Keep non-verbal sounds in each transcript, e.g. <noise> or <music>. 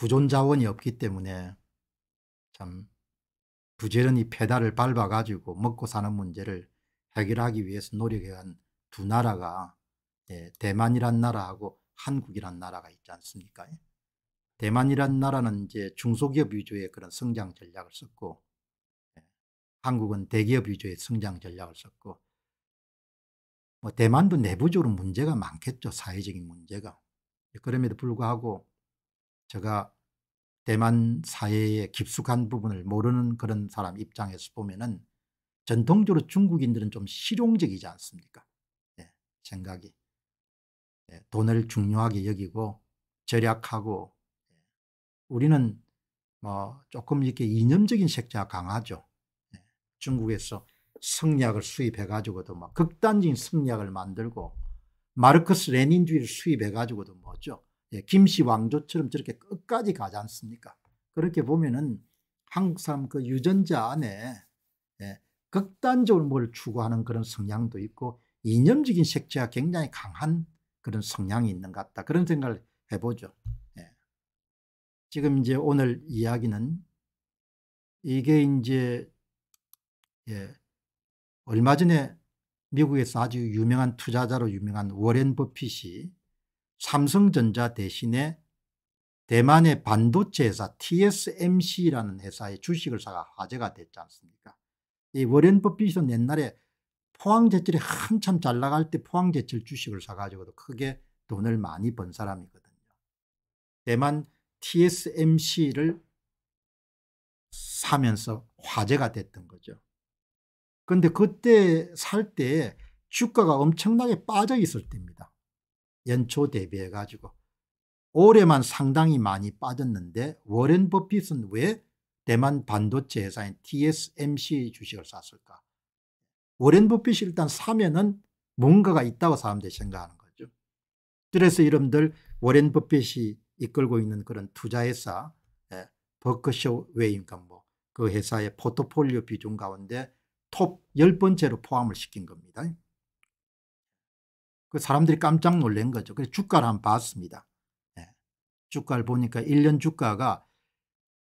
부존 자원이 없기 때문에 참 부지런히 페달을 밟아가지고 먹고 사는 문제를 해결하기 위해서 노력한두 나라가 예, 대만이란 나라하고 한국이란 나라가 있지 않습니까? 예? 대만이란 나라는 이제 중소기업 위주의 그런 성장 전략을 썼고 예. 한국은 대기업 위주의 성장 전략을 썼고 뭐 대만도 내부적으로 문제가 많겠죠 사회적인 문제가 그럼에도 불구하고 제가 대만 사회에 깊숙한 부분을 모르는 그런 사람 입장에서 보면은 전통적으로 중국인들은 좀 실용적이지 않습니까? 예, 생각이. 예, 돈을 중요하게 여기고 절약하고 예. 우리는 뭐 조금 이렇게 이념적인 색채가 강하죠. 예, 중국에서 성리학을 수입해가지고도 뭐 극단적인 성리학을 만들고 마르크스 레닌주의를 수입해가지고도 뭐죠. 예, 김씨 왕조처럼 저렇게 끝까지 가지 않습니까? 그렇게 보면은 한국 사람 그 유전자 안에 예, 극단적으로 뭘 추구하는 그런 성향도 있고 이념적인 색채가 굉장히 강한 그런 성향이 있는 것 같다. 그런 생각을 해보죠. 예. 지금 이제 오늘 이야기는 이게 이제 예, 얼마 전에 미국에서 아주 유명한 투자자로 유명한 워렌 버핏이 삼성전자 대신에 대만의 반도체 회사 TSMC라는 회사의 주식을 사가 화제가 됐지 않습니까? 이 워렌 버핏은 옛날에 포항제철이 한참 잘 나갈 때 포항제철 주식을 사가지고도 크게 돈을 많이 번 사람이거든요. 대만 TSMC를 사면서 화제가 됐던 거죠. 그런데 그때 살 때 주가가 엄청나게 빠져 있을 때입니다. 연초 대비해 가지고 올해만 상당히 많이 빠졌는데 워렌 버핏은 왜 대만 반도체 회사인 TSMC 주식을 샀을까? 워렌 버핏이 일단 사면은 뭔가가 있다고 사람들이 생각하는 거죠. 그래서 이름들 워렌 버핏이 이끌고 있는 그런 투자회사 예, 버크쇼 웨인가 뭐그 회사의 포트폴리오 비중 가운데 톱 10번째로 포함을 시킨 겁니다. 그 사람들이 깜짝 놀란 거죠. 그래서 주가를 한번 봤습니다. 네. 주가를 보니까 1년 주가가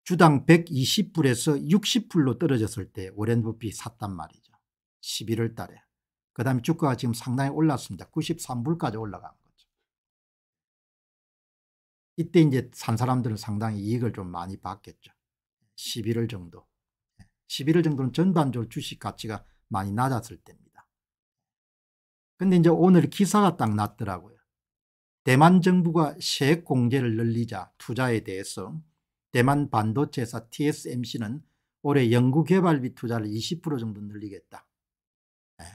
주당 120불에서 60불로 떨어졌을 때 오렌 버핏 샀단 말이죠. 11월 달에. 그 다음에 주가가 지금 상당히 올랐습니다. 93불까지 올라간 거죠. 이때 이제 산 사람들은 상당히 이익을 좀 많이 받겠죠. 11월 정도. 11월 예. 정도는 전반적으로 주식 가치가 많이 낮았을 때입니다. 근데 이제 오늘 기사가 딱 났더라고요. 대만 정부가 세액 공제를 늘리자 투자에 대해서 대만 반도체사 TSMC는 올해 연구개발비 투자를 20% 정도 늘리겠다. 예.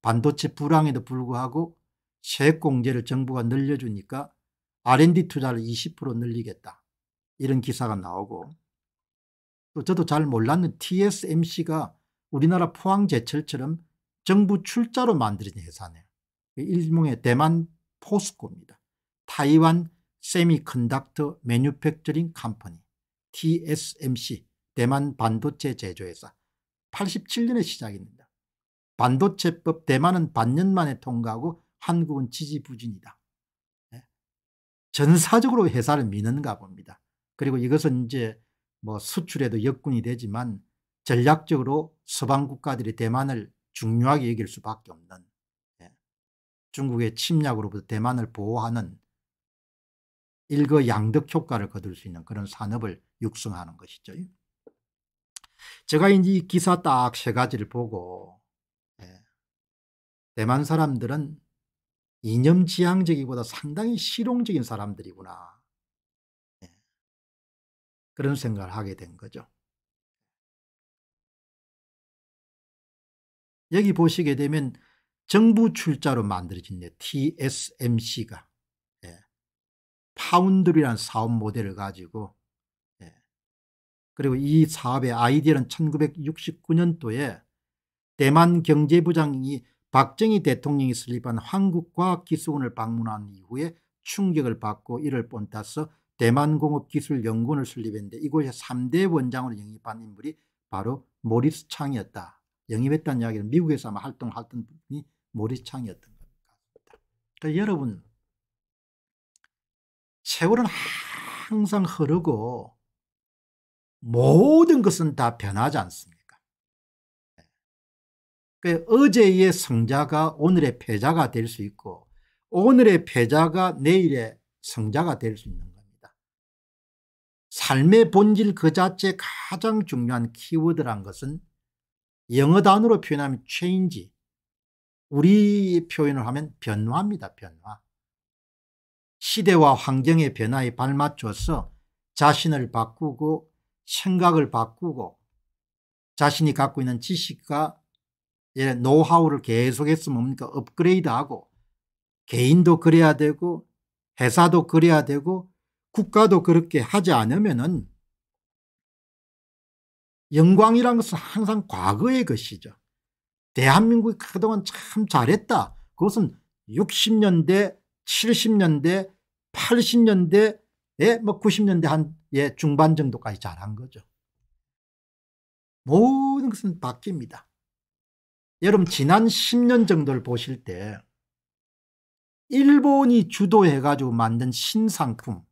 반도체 불황에도 불구하고 세액 공제를 정부가 늘려주니까 R&D 투자를 20% 늘리겠다. 이런 기사가 나오고 또 저도 잘 몰랐는 TSMC가 우리나라 포항제철처럼 정부 출자로 만들어진 회사네요. 그 일종의 대만 포스코입니다. 타이완 세미컨덕터 매뉴팩처링 컴퍼니 TSMC 대만 반도체 제조회사 87년에 시작입니다. 반도체법 대만은 반년 만에 통과하고 한국은 지지부진이다. 예? 전사적으로 회사를 미는가 봅니다. 그리고 이것은 이제 뭐 수출에도 역군이 되지만 전략적으로 서방 국가들이 대만을 중요하게 여길 수밖에 없는 예. 중국의 침략으로부터 대만을 보호하는 일거양득 효과를 거둘 수 있는 그런 산업을 육성하는 것이죠. 제가 이제 이 기사 딱 세 가지를 보고 예. 대만 사람들은 이념지향적이보다 상당히 실용적인 사람들이구나 예. 그런 생각을 하게 된 거죠. 여기 보시게 되면 정부 출자로 만들어진 TSMC가 예. 파운드리라는 사업 모델을 가지고 예. 그리고 이 사업의 아이디어는 1969년도에 대만 경제부장이 박정희 대통령이 설립한 한국과학기술원을 방문한 이후에 충격을 받고 이를 본따서 대만공업기술연구원을 설립했는데 이곳에 3대 원장으로 영입한 인물이 바로 모리스 창이었다. 영입했다는 이야기는 미국에서 아마 활동했던 분이 모리창이었던 것니다 그러니까 여러분 세월은 항상 흐르고 모든 것은 다 변하지 않습니까? 그러니까 어제의 성자가 오늘의 패자가 될 수 있고 오늘의 패자가 내일의 성자가 될 수 있는 겁니다. 삶의 본질 그 자체 가장 중요한 키워드란 것은 영어 단어로 표현하면 change. 우리 표현을 하면 변화입니다. 변화. 시대와 환경의 변화에 발맞춰서 자신을 바꾸고 생각을 바꾸고 자신이 갖고 있는 지식과 노하우를 계속해서 뭡니까 업그레이드하고 개인도 그래야 되고 회사도 그래야 되고 국가도 그렇게 하지 않으면 은 영광이란 것은 항상 과거의 것이죠. 대한민국이 그동안 참 잘했다. 그것은 60년대 70년대 8 0년대뭐 90년대 한 예, 중반 정도까지 잘한 거죠. 모든 것은 바뀝니다. 여러분 지난 10년 정도를 보실 때 일본이 주도해가지고 만든 신상품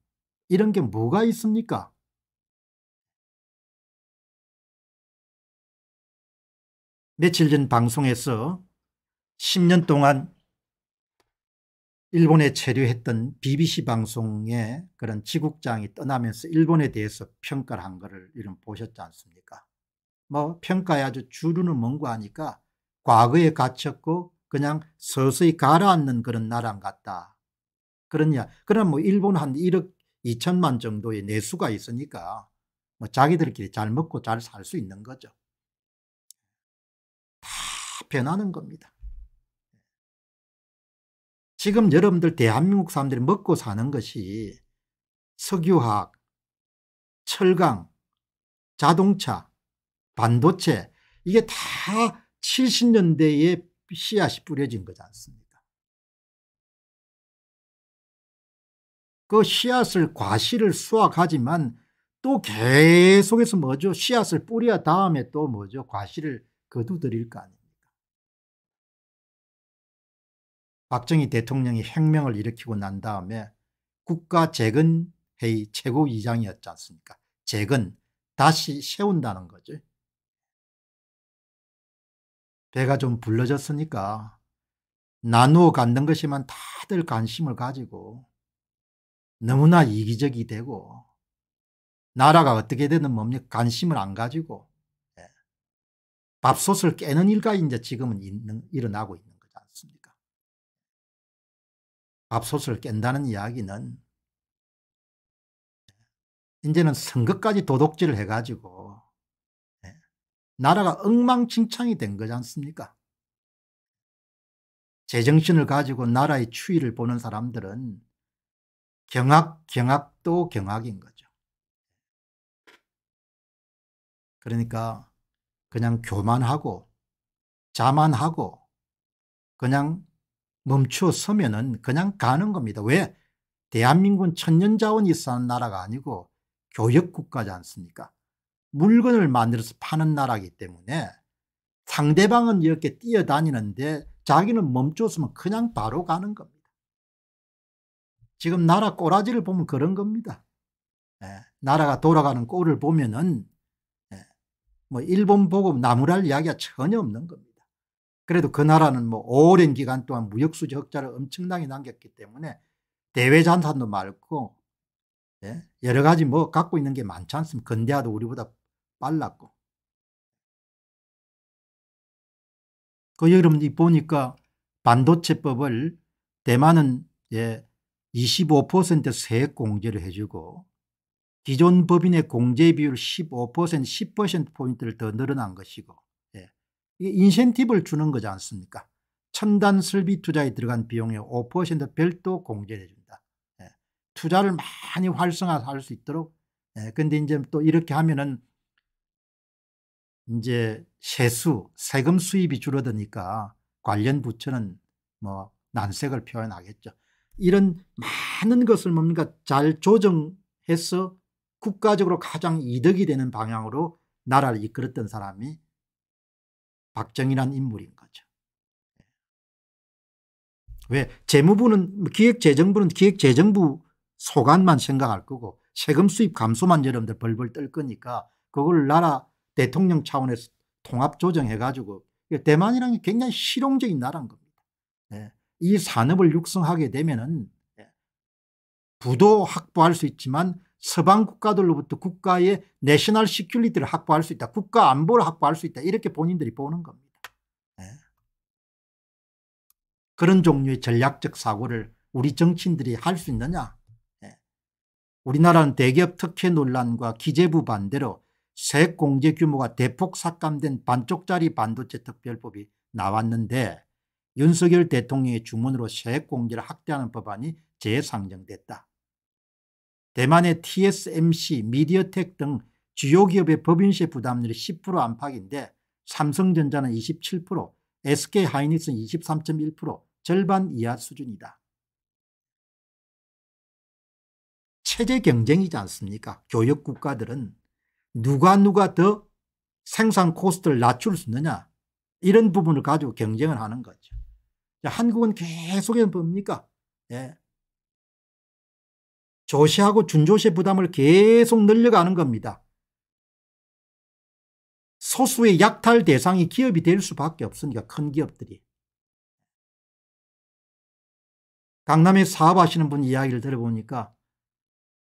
이런 게 뭐가 있습니까? 며칠 전 방송에서 10년 동안 일본에 체류했던 BBC 방송의 그런 지국장이 떠나면서 일본에 대해서 평가를 한 거를 이런 보셨지 않습니까? 뭐 평가에 아주 주류는 먼거 하니까 과거에 갇혔고 그냥 서서히 가라앉는 그런 나라 같다. 그러냐. 그럼 뭐 일본 한 1억 2천만 정도의 내수가 있으니까 뭐 자기들끼리 잘 먹고 잘 살 수 있는 거죠. 변하는 겁니다. 지금 여러분들 대한민국 사람들이 먹고 사는 것이 석유화학, 철강, 자동차, 반도체 이게 다 70년대에 씨앗이 뿌려진 거지 않습니까? 그 씨앗을 과실을 수확하지만 또 계속해서 뭐죠? 씨앗을 뿌려 다음에 또 뭐죠? 과실을 거두들일 거 아니에요. 박정희 대통령이 혁명을 일으키고 난 다음에 국가재건회의 최고이장이었지 않습니까? 재건, 다시 세운다는 거죠. 배가 좀 불러졌으니까 나누어 갖는 것이만 다들 관심을 가지고 너무나 이기적이 되고 나라가 어떻게 되든 뭡니까 관심을 안 가지고 예. 밥솥을 깨는 일과 이제 지금은 일어나고 있는 압소스를 깬다는 이야기는 이제는 선거까지 도둑질을 해가지고 예, 나라가 엉망진창이 된 거지 않습니까? 제정신을 가지고 나라의 추위를 보는 사람들은 경악, 경악도 경악인 거죠. 그러니까 그냥 교만하고 자만하고 그냥 멈추어 서면은 그냥 가는 겁니다. 왜? 대한민국은 천년자원이 사는 나라가 아니고 교역국가지 않습니까? 물건을 만들어서 파는 나라이기 때문에 상대방은 이렇게 뛰어다니는데 자기는 멈췄으면 그냥 바로 가는 겁니다. 지금 나라 꼬라지를 보면 그런 겁니다. 예, 나라가 돌아가는 꼴을 보면은 예, 뭐 일본 보고 나무랄 이야기가 전혀 없는 겁니다. 그래도 그 나라는 뭐 오랜 기간 동안 무역수지 흑자를 엄청나게 남겼기 때문에 대외잔산도 많고 예? 여러 가지 뭐 갖고 있는 게 많지 않습니까? 근대화도 우리보다 빨랐고. 그 여러분이 보니까 반도체법을 대만은 예, 25% 세액 공제를 해주고 기존 법인의 공제 비율 15% 10%포인트를 더 늘어난 것이고 인센티브를 주는 거지 않습니까? 첨단 설비 투자에 들어간 비용의 5% 별도 공제해 를 준다. 예. 투자를 많이 활성화할 수 있도록. 그런데 예. 이제 또 이렇게 하면은 이제 세수, 세금 수입이 줄어드니까 관련 부처는 뭐 난색을 표현하겠죠. 이런 많은 것을 뭡니까 잘 조정해서 국가적으로 가장 이득이 되는 방향으로 나라를 이끌었던 사람이 박정희란 인물인 거죠. 예. 왜 재무부는 기획재정부는 기획재정부 소관만 생각할 거고 세금 수입 감소만 여러분들 벌벌 떨 거니까 그걸 나라 대통령 차원에서 통합 조정해 가지고 대만이라는 게 굉장히 실용적인 나라인 겁니다. 네. 이 산업을 육성하게 되면은 예. 부도 확보할 수 있지만 서방 국가들로부터 국가의 내셔널 시큐리티를 확보할 수 있다. 국가 안보를 확보할 수 있다. 이렇게 본인들이 보는 겁니다. 네. 그런 종류의 전략적 사고를 우리 정치인들이 할 수 있느냐? 네. 우리나라는 대기업 특혜 논란과 기재부 반대로 세액 공제 규모가 대폭 삭감된 반쪽짜리 반도체 특별법이 나왔는데 윤석열 대통령의 주문으로 세액 공제를 확대하는 법안이 재상정됐다. 대만의 TSMC, 미디어텍 등 주요 기업의 법인세 부담률이 10% 안팎인데 삼성전자는 27%, SK하이닉스는 23.1% 절반 이하 수준이다. 체제 경쟁이지 않습니까? 교역 국가들은 누가 누가 더 생산 코스트를 낮출 수 있느냐 이런 부분을 가지고 경쟁을 하는 거죠. 한국은 계속해서 뭡니까? 예. 조시하고 준조시의 부담을 계속 늘려가는 겁니다. 소수의 약탈 대상이 기업이 될 수밖에 없으니까 큰 기업들이. 강남에 사업하시는 분 이야기를 들어보니까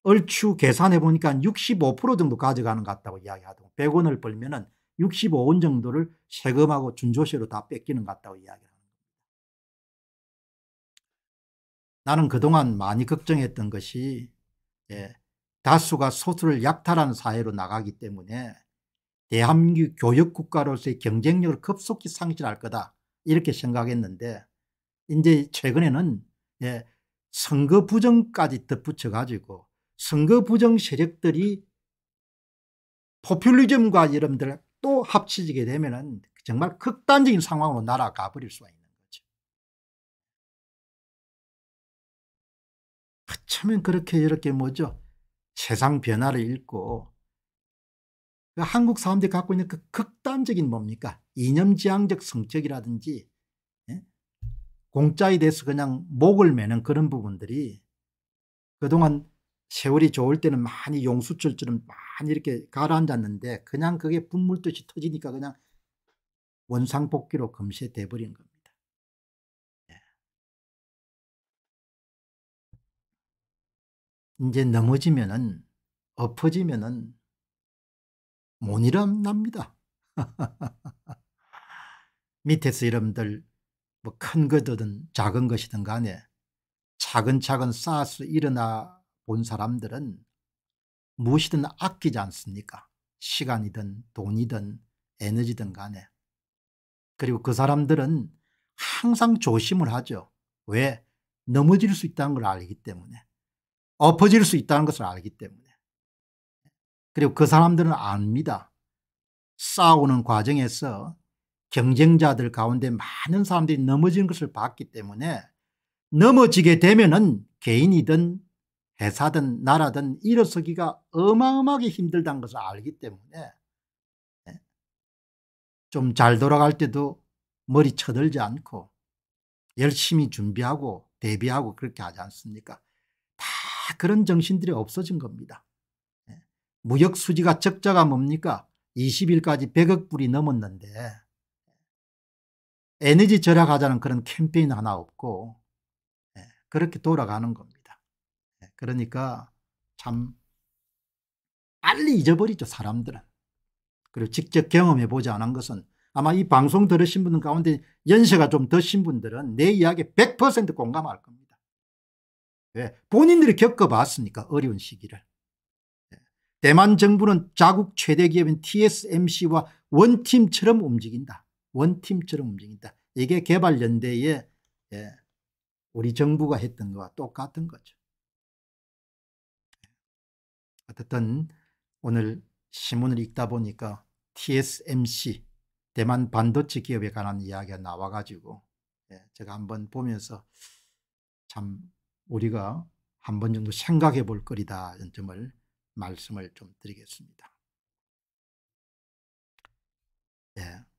얼추 계산해보니까 65% 정도 가져가는 것 같다고 이야기하더라고 100원을 벌면 은 65원 정도를 세금하고 준조세로 다 뺏기는 것 같다고 이야기하는 겁니다. 나는 그동안 많이 걱정했던 것이 예, 다수가 소수를 약탈한 사회로 나가기 때문에 대한민국 교육국가로서의 경쟁력을 급속히 상실할 거다 이렇게 생각했는데 이제 최근에는 예, 선거 부정까지 덧붙여가지고 선거 부정 세력들이 포퓰리즘과 여러분들 또 합치게 되면 정말 극단적인 상황으로 날아가 버릴 수가 있는 처음엔 그렇게 이렇게 뭐죠 세상 변화를 읽고 그 한국 사람들이 갖고 있는 그 극단적인 뭡니까 이념지향적 성격이라든지 예? 공짜에 대해서 그냥 목을 매는 그런 부분들이 그동안 세월이 좋을 때는 많이 용수철처럼 많이 이렇게 가라앉았는데 그냥 그게 분물듯이 터지니까 그냥 원상복귀로 금세 돼버린 겁니다. 이제 넘어지면은 엎어지면은 못 일어납니다. <laughs> 밑에서 여러분들 뭐큰 것이든 작은 것이든 간에 차근차근 쌓아서 일어나 본 사람들은 무엇이든 아끼지 않습니까? 시간이든 돈이든 에너지든 간에. 그리고 그 사람들은 항상 조심을 하죠. 왜? 넘어질 수 있다는 걸 알기 때문에. 엎어질 수 있다는 것을 알기 때문에 그리고 그 사람들은 압니다. 싸우는 과정에서 경쟁자들 가운데 많은 사람들이 넘어지는 것을 봤기 때문에 넘어지게 되면은 개인이든 회사든 나라든 일어서기가 어마어마하게 힘들다는 것을 알기 때문에 예, 좀잘 돌아갈 때도 머리 쳐들지 않고 열심히 준비하고 대비하고 그렇게 하지 않습니까? 그런 정신들이 없어진 겁니다. 예. 무역 수지가 적자가 뭡니까? 20일까지 100억 불이 넘었는데 에너지 절약하자는 그런 캠페인 하나 없고 예, 그렇게 돌아가는 겁니다. 예, 그러니까 참 빨리 잊어버리죠 사람들은. 그리고 직접 경험해 보지 않은 것은 아마 이 방송 들으신 분들 가운데 연세가 좀 드신 분들은 내 이야기 100% 공감할 겁니다. 예, 본인들이 겪어봤으니까 어려운 시기를. 예, 대만 정부는 자국 최대 기업인 TSMC와 원팀처럼 움직인다. 원팀처럼 움직인다. 이게 개발연대에 예. 우리 정부가 했던 거와 똑같은 거죠. 예, 어쨌든 오늘 신문을 읽다 보니까 TSMC 대만 반도체 기업에 관한 이야기가 나와가지고 예, 제가 한번 보면서 참 우리가 한 번 정도 생각해 볼 거리다 이런 점을 말씀을 좀 드리겠습니다. 예.